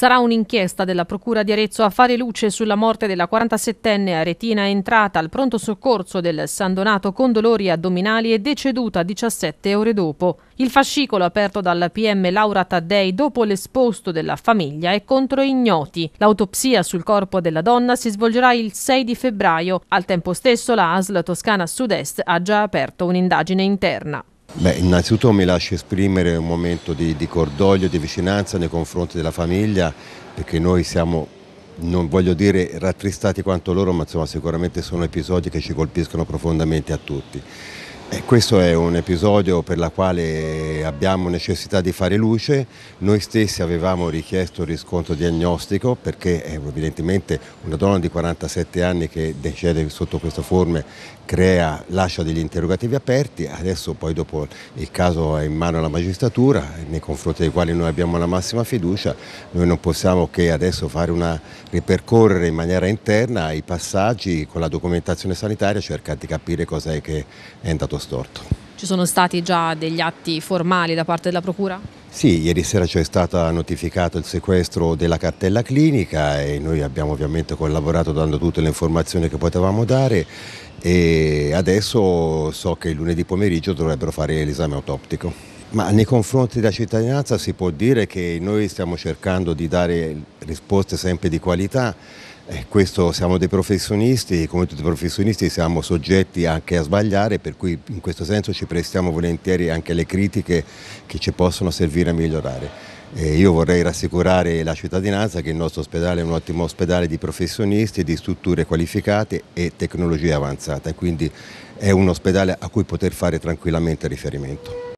Sarà un'inchiesta della Procura di Arezzo a fare luce sulla morte della 47enne aretina entrata al pronto soccorso del San Donato con dolori addominali e deceduta 17 ore dopo. Il fascicolo aperto dalla PM Laura Taddei dopo l'esposto della famiglia è contro ignoti. L'autopsia sul corpo della donna si svolgerà il 6 di febbraio. Al tempo stesso la ASL Toscana Sud-Est ha già aperto un'indagine interna. Beh, innanzitutto mi lascio esprimere un momento di, di cordoglio, di vicinanza nei confronti della famiglia, perché noi siamo non voglio dire rattristati quanto loro, ma insomma, sicuramente sono episodi che ci colpiscono profondamente a tutti questo è un episodio per il quale abbiamo necessità di fare luce, noi stessi avevamo richiesto il riscontro diagnostico perché evidentemente una donna di 47 anni che decede sotto queste forme crea, lascia degli interrogativi aperti, adesso poi dopo il caso è in mano alla magistratura nei confronti dei quali noi abbiamo la massima fiducia, noi non possiamo che adesso fare una, ripercorrere in maniera interna i passaggi con la documentazione sanitaria cercare di capire cos'è che è andato storto. Ci sono stati già degli atti formali da parte della Procura? Sì, ieri sera ci è stato notificato il sequestro della cartella clinica e noi abbiamo ovviamente collaborato dando tutte le informazioni che potevamo dare e adesso so che lunedì pomeriggio dovrebbero fare l'esame autoptico. Ma nei confronti della cittadinanza si può dire che noi stiamo cercando di dare risposte sempre di qualità eh, questo siamo dei professionisti e come tutti i professionisti siamo soggetti anche a sbagliare, per cui in questo senso ci prestiamo volentieri anche alle critiche che ci possono servire a migliorare. Eh, io vorrei rassicurare la cittadinanza che il nostro ospedale è un ottimo ospedale di professionisti, di strutture qualificate e tecnologie avanzate, quindi è un ospedale a cui poter fare tranquillamente riferimento.